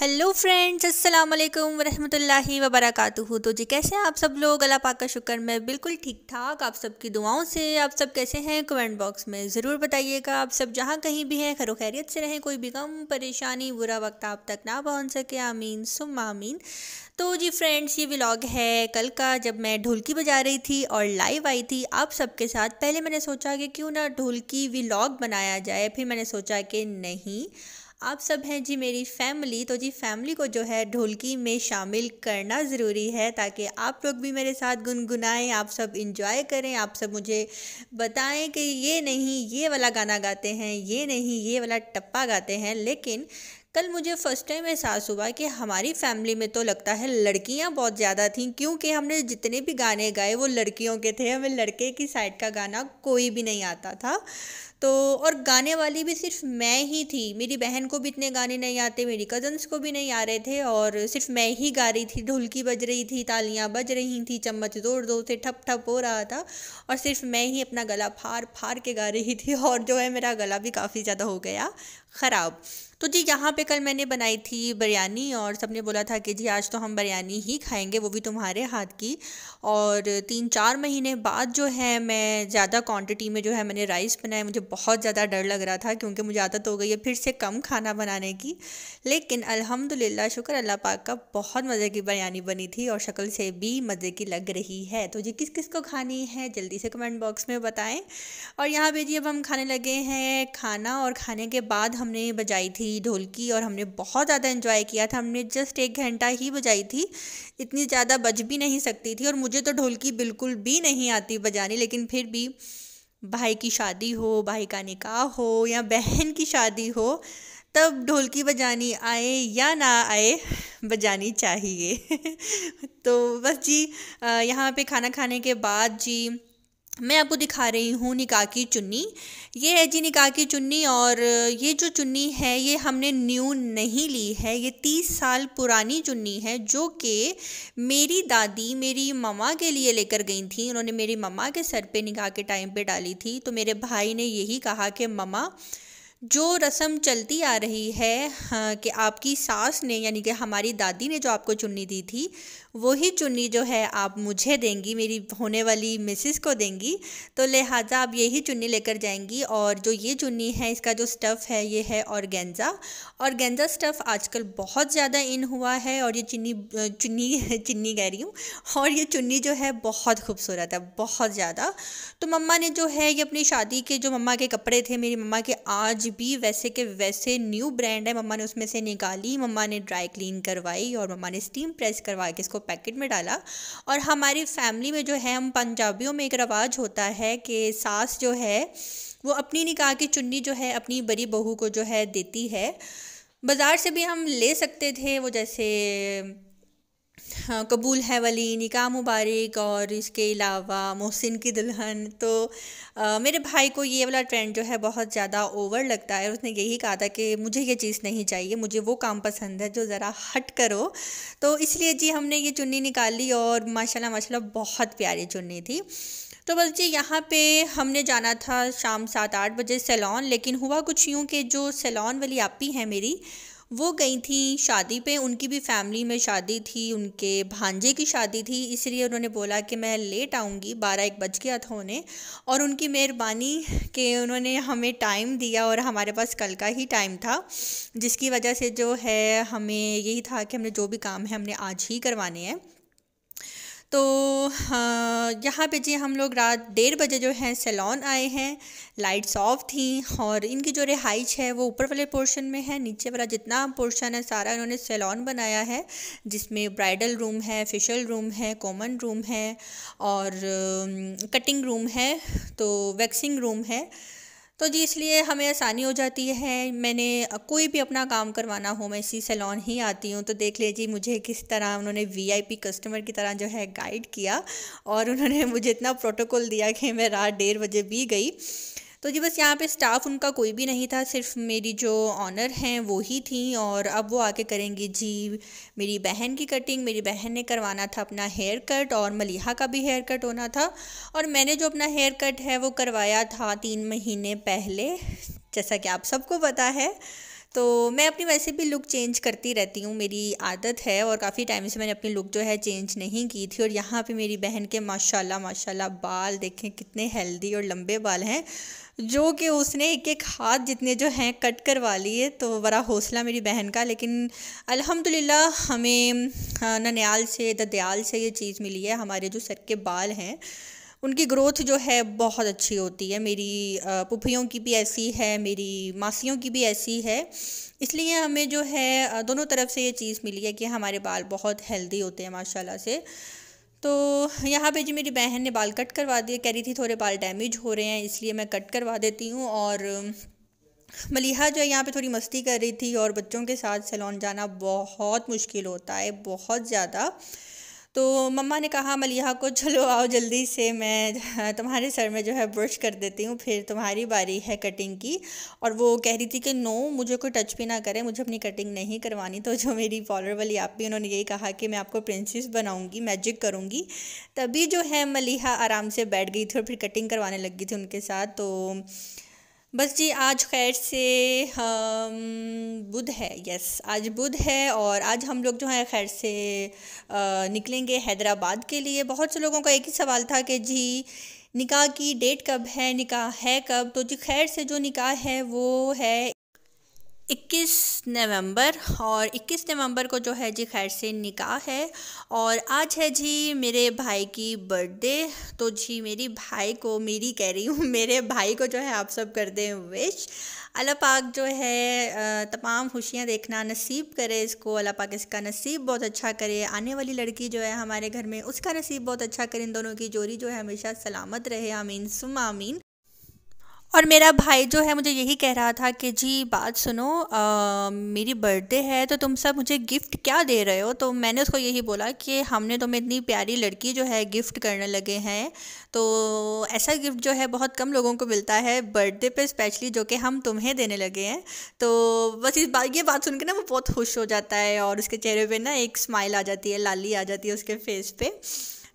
hello friends अस्सलाम वालेकुम रहमतुल्लाहि व तो जी कैसे हैं आप सब लोग अल्लाह पाक का शुक्र मैं बिल्कुल ठीक ठाक आप सब की दुआओं से आप सब कैसे हैं कमेंट बॉक्स में ज़रूर बताइएगा आप सब जहाँ कहीं भी हैं खैर खैरियत से रहें कोई भी गम परेशानी बुरा वक्त आप तक ना पहुँच सके आमीन सुम आमीन तो जी फ्रेंड्स ये व्लॉग है कल का जब मैं ढोलकी बजा रही थी और लाइव आई थी आप सबके साथ पहले मैंने सोचा कि क्यों ना ढोलकी व्लॉग बनाया जाए फिर मैंने सोचा कि नहीं आप सब हैं जी मेरी फैमिली तो जी फैमिली को जो है ढोलकी में शामिल करना ज़रूरी है ताकि आप लोग भी मेरे साथ गुनगुनाएं आप सब इंजॉय करें आप सब मुझे बताएं कि ये नहीं ये वाला गाना गाते हैं ये नहीं ये वाला टप्पा गाते हैं लेकिन कल मुझे फ़र्स्ट टाइम एहसास हुआ कि हमारी फैमिली में तो लगता है लड़कियां बहुत ज़्यादा थीं क्योंकि हमने जितने भी गाने गाए वो लड़कियों के थे हमें लड़के की साइड का गाना कोई भी नहीं आता था तो और गाने वाली भी सिर्फ मैं ही थी मेरी बहन को भी इतने गाने नहीं आते मेरी कज़न्स को भी नहीं आ रहे थे और सिर्फ मैं ही गा रही थी ढुलकी बज रही थी तालियां बज रही थी चम्मच जोर जोर से ठप ठप हो रहा था और सिर्फ मैं ही अपना गला फाड़ फाड़ के गा रही थी और जो है मेरा गला भी काफ़ी ज़्यादा हो गया ख़राब तो जी यहाँ पे कल मैंने बनाई थी बिरयानी और सबने बोला था कि जी आज तो हम बिरयानी ही खाएंगे वो भी तुम्हारे हाथ की और तीन चार महीने बाद जो है मैं ज़्यादा क्वांटिटी में जो है मैंने राइस बनाया मुझे बहुत ज़्यादा डर लग रहा था क्योंकि मुझे आदत हो गई है फिर से कम खाना बनाने की लेकिन अलहमदिल्ला शुक्र अल्लाह पाक का बहुत मज़े की बिरयानी बनी थी और शक्ल से भी मज़े की लग रही है तो जी किस किस को खानी है जल्दी से कमेंट बॉक्स में बताएं और यहाँ पर जी अब हम खाने लगे हैं खाना और खाने के बाद हमने बजाई थी थी ढोलकी और हमने बहुत ज़्यादा इन्जॉय किया था हमने जस्ट एक घंटा ही बजाई थी इतनी ज़्यादा बज भी नहीं सकती थी और मुझे तो ढोलकी बिल्कुल भी नहीं आती बजाने लेकिन फिर भी भाई की शादी हो भाई का निकाह हो या बहन की शादी हो तब ढोलकी बजानी आए या ना आए बजानी चाहिए तो बस जी यहाँ पे खाना खाने के बाद जी मैं आपको दिखा रही हूँ निकाह की चुन्नी ये है जी निकाह की चुन्नी और ये जो चुन्नी है ये हमने न्यू नहीं ली है ये तीस साल पुरानी चुन्नी है जो कि मेरी दादी मेरी मामा के लिए लेकर गई थी उन्होंने मेरी मामा के सर पे निकाह के टाइम पे डाली थी तो मेरे भाई ने यही कहा कि ममा जो रस्म चलती आ रही है हाँ, कि आपकी सास ने यानी कि हमारी दादी ने जो आपको चुन्नी दी थी वही चुन्नी जो है आप मुझे देंगी मेरी होने वाली मिसिस को देंगी तो लिहाजा आप यही चुन्नी लेकर जाएंगी और जो ये चुन्नी है इसका जो स्टफ़ है ये है औरगेंजा औरगेंजा स्टफ़ आजकल बहुत ज़्यादा इन हुआ है और ये चुन्नी चुन्नी चुन्नी कह रही हूँ और ये चुन्नी जो है बहुत खूबसूरत है बहुत ज़्यादा तो मम्मा ने जो है ये अपनी शादी के जो मम्मा के कपड़े थे मेरी मम्मा के आज भी वैसे के वैसे न्यू ब्रांड है मम्मा ने उसमें से निकाली मम्मा ने ड्राई क्लीन करवाई और मम्मा ने स्टीम प्रेस करवा के इसको पैकेट में डाला और हमारी फैमिली में जो है हम पंजाबियों में एक रवाज होता है कि सास जो है वो अपनी निकाह की चुन्नी जो है अपनी बड़ी बहू को जो है देती है बाज़ार से भी हम ले सकते थे वो जैसे हाँ, कबूल है वली निका मुबारक और इसके अलावा मोहसिन की दुल्हन तो आ, मेरे भाई को ये वाला ट्रेंड जो है बहुत ज़्यादा ओवर लगता है उसने यही कहा था कि मुझे ये चीज़ नहीं चाहिए मुझे वो काम पसंद है जो ज़रा हट करो तो इसलिए जी हमने ये चुन्नी निकाली और माशाल्लाह माशाल्लाह बहुत प्यारी चुन्नी थी तो बस जी यहाँ पे हमने जाना था शाम सात आठ बजे सैलॉन लेकिन हुआ कुछ यूँ कि जो सैलॉन वाली आपी है मेरी वो गई थी शादी पे उनकी भी फैमिली में शादी थी उनके भांजे की शादी थी इसलिए उन्होंने बोला कि मैं लेट आऊँगी बारह एक बज गया था उन्हें और उनकी मेहरबानी के उन्होंने हमें टाइम दिया और हमारे पास कल का ही टाइम था जिसकी वजह से जो है हमें यही था कि हमने जो भी काम है हमने आज ही करवाने हैं तो यहाँ पे जी हम लोग रात डेढ़ बजे जो है सैलॉन आए हैं लाइट्स ऑफ थी और इनकी जो रिहाइश है वो ऊपर वाले पोर्शन में है नीचे वाला जितना पोर्शन है सारा इन्होंने सैलॉन बनाया है जिसमें ब्राइडल रूम है फेशियल रूम है कॉमन रूम है और कटिंग रूम है तो वैक्सिंग रूम है तो जी इसलिए हमें आसानी हो जाती है मैंने कोई भी अपना काम करवाना हो मैं इसी सैलॉन ही आती हूँ तो देख लीजिए मुझे किस तरह उन्होंने वीआईपी कस्टमर की तरह जो है गाइड किया और उन्होंने मुझे इतना प्रोटोकॉल दिया कि मैं रात डेढ़ बजे भी गई तो जी बस यहाँ पे स्टाफ उनका कोई भी नहीं था सिर्फ मेरी जो ऑनर हैं वो ही थी और अब वो आके करेंगी जी मेरी बहन की कटिंग मेरी बहन ने करवाना था अपना हेयर कट और मलिहा का भी हेयर कट होना था और मैंने जो अपना हेयर कट है वो करवाया था तीन महीने पहले जैसा कि आप सबको पता है तो मैं अपनी वैसे भी लुक चेंज करती रहती हूँ मेरी आदत है और काफ़ी टाइम से मैंने अपनी लुक जो है चेंज नहीं की थी और यहाँ पे मेरी बहन के माशाल्लाह माशाल्लाह बाल देखें कितने हेल्दी और लंबे बाल हैं जो कि उसने एक एक हाथ जितने जो हैं कट करवा लिए तो बड़ा हौसला मेरी बहन का लेकिन अल्हम्दुलिल्लाह हमें ननियाल से ददयाल से ये चीज़ मिली है हमारे जो सर के बाल हैं उनकी ग्रोथ जो है बहुत अच्छी होती है मेरी पुफियों की भी ऐसी है मेरी मासियों की भी ऐसी है इसलिए हमें जो है दोनों तरफ से ये चीज़ मिली है कि हमारे बाल बहुत हेल्दी होते हैं माशाल्लाह से तो यहाँ पे जी मेरी बहन ने बाल कट करवा दिए कह रही थी थोड़े बाल डैमेज हो रहे हैं इसलिए मैं कट करवा देती हूँ और मलिहा जो है यहाँ पे थोड़ी मस्ती कर रही थी और बच्चों के साथ सैलून जाना बहुत मुश्किल होता है बहुत ज़्यादा तो मम्मा ने कहा मलिहा को चलो आओ जल्दी से मैं तुम्हारे सर में जो है ब्रश कर देती हूँ फिर तुम्हारी बारी है कटिंग की और वो कह रही थी कि नो मुझे कोई टच भी ना करे मुझे अपनी कटिंग नहीं करवानी तो जो मेरी पॉलर वाली आप भी उन्होंने यही कहा कि मैं आपको प्रिंसेस बनाऊँगी मैजिक करूँगी तभी जो है मलिहा आराम से बैठ गई थी और फिर कटिंग करवाने लगी थी उनके साथ तो बस जी आज खैर से बुध है यस आज बुध है और आज हम लोग जो हैं खैर से निकलेंगे हैदराबाद के लिए बहुत से लोगों का एक ही सवाल था कि जी निकाह की डेट कब है निकाह है कब तो जी खैर से जो निकाह है वो है 21 नवंबर और 21 नवंबर को जो है जी खैर से निकाह है और आज है जी मेरे भाई की बर्थडे तो जी मेरी भाई को मेरी कह रही हूँ मेरे भाई को जो है आप सब कर दें विश अल्लाह पाक जो है तमाम खुशियाँ देखना नसीब करे इसको अल्लाह पाक इसका नसीब बहुत अच्छा करे आने वाली लड़की जो है हमारे घर में उसका नसीब बहुत अच्छा करे इन दोनों की जोड़ी जो है हमेशा सलामत रहे आमीन सुम आमीन और मेरा भाई जो है मुझे यही कह रहा था कि जी बात सुनो आ, मेरी बर्थडे है तो तुम सब मुझे गिफ्ट क्या दे रहे हो तो मैंने उसको यही बोला कि हमने तुम्हें इतनी प्यारी लड़की जो है गिफ्ट करने लगे हैं तो ऐसा गिफ्ट जो है बहुत कम लोगों को मिलता है बर्थडे पे स्पेशली जो कि हम तुम्हें देने लगे हैं तो बस इस बात ये बात सुन के ना वो बहुत खुश हो जाता है और उसके चेहरे पर ना एक स्माइल आ जाती है लाली आ जाती है उसके फेस पे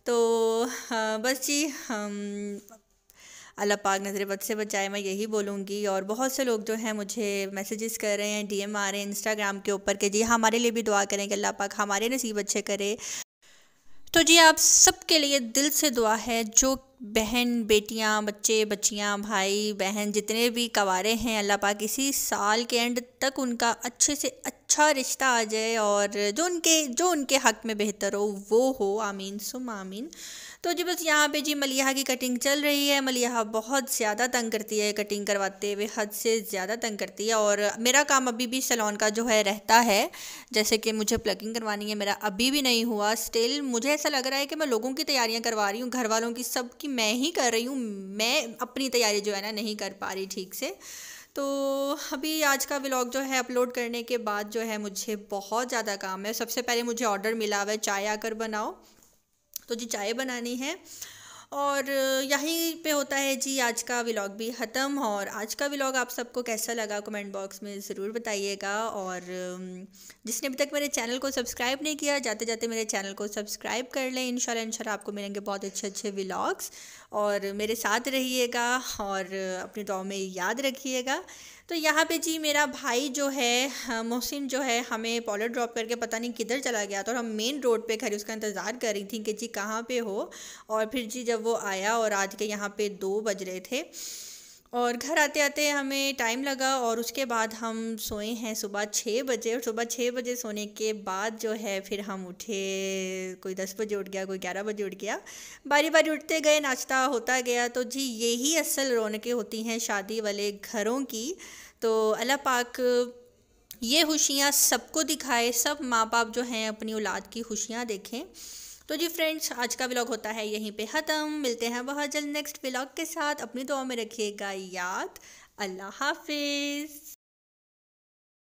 तो आ, हाँ, बस जी हम अल्लाह पाक बद से बचाए मैं यही बोलूँगी और बहुत से लोग जो हैं मुझे मैसेजेस कर रहे हैं डीएम आ रहे हैं इंस्टाग्राम के ऊपर कि जी हमारे लिए भी दुआ करें कि अल्लाह पाक हमारे नसीब अच्छे करे तो जी आप सबके लिए दिल से दुआ है जो बहन बेटियां बच्चे बच्चियां भाई बहन जितने भी कवारे हैं अल्लाह पाक इसी साल के एंड तक उनका अच्छे से अच्छे अच्छा रिश्ता आ जाए और जो उनके जो उनके हक में बेहतर हो वो हो आमीन सुम आमीन तो जी बस यहाँ पे जी मलिया की कटिंग चल रही है मलिया बहुत ज़्यादा तंग करती है कटिंग करवाते हुए हद से ज़्यादा तंग करती है और मेरा काम अभी भी सलोन का जो है रहता है जैसे कि मुझे प्लगिंग करवानी है मेरा अभी भी नहीं हुआ स्टिल मुझे ऐसा लग रहा है कि मैं लोगों की तैयारियाँ करवा रही हूँ घर वालों की सब की मैं ही कर रही हूँ मैं अपनी तैयारी जो है ना नहीं कर पा रही ठीक से तो अभी आज का व्लॉग जो है अपलोड करने के बाद जो है मुझे बहुत ज़्यादा काम है सबसे पहले मुझे ऑर्डर मिला हुआ है चाय आकर बनाओ तो जी चाय बनानी है और यहीं पे होता है जी आज का व्लॉग भी ख़त्म और आज का व्लॉग आप सबको कैसा लगा कमेंट बॉक्स में ज़रूर बताइएगा और um, जिसने अभी तक मेरे चैनल को सब्सक्राइब नहीं किया जाते जाते मेरे चैनल को सब्सक्राइब कर लें इन शाला आपको मिलेंगे बहुत अच्छे अच्छे व्लॉग्स और मेरे साथ रहिएगा और अपनी दुआ में याद रखिएगा तो यहाँ पे जी मेरा भाई जो है मोहसिन जो है हमें पॉलर ड्रॉप करके पता नहीं किधर चला गया था और हम मेन रोड पे खड़ी उसका इंतज़ार कर रही थी कि जी कहाँ पे हो और फिर जी जब वो आया और आज के यहाँ पे दो बज रहे थे और घर आते आते हमें टाइम लगा और उसके बाद हम सोए हैं सुबह छः बजे और सुबह छः बजे सोने के बाद जो है फिर हम उठे कोई दस बजे उठ गया कोई ग्यारह बजे उठ गया बारी बारी उठते गए नाश्ता होता गया तो जी यही असल रौनकें होती हैं शादी वाले घरों की तो अल्लाह पाक ये खुशियाँ सबको दिखाए सब माँ बाप जो हैं अपनी औलाद की खुशियाँ देखें तो जी फ्रेंड्स आज का व्लॉग होता है यहीं पे ख़त्म मिलते हैं बहुत जल्द नेक्स्ट व्लॉग के साथ अपनी दुआ में रखिएगा याद अल्लाह हाफिज़